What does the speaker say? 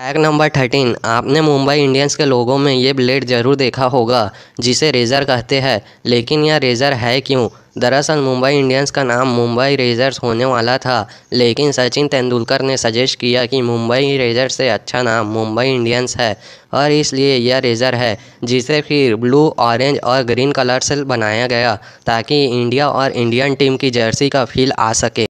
tag number thirteen आपने Mumbai Indians के लोगों में ये ब्लेड ज़रूर देखा होगा जिसे रेज़र कहते हैं लेकिन यह रेज़र है क्यों दरअसल मुंबई इंडियंस का नाम मुंबई रेजर्स होने वाला था लेकिन सचिन तेंदुलकर ने सजेस्ट किया कि मुंबई रेजर्स से अच्छा नाम मुंबई इंडियंस है और इसलिए यह रेज़र है जिसे फिर ब्लू ऑरेंज और ग्रीन कलर से बनाया गया ताकि इंडिया और इंडियन टीम की जर्सी का फील आ सके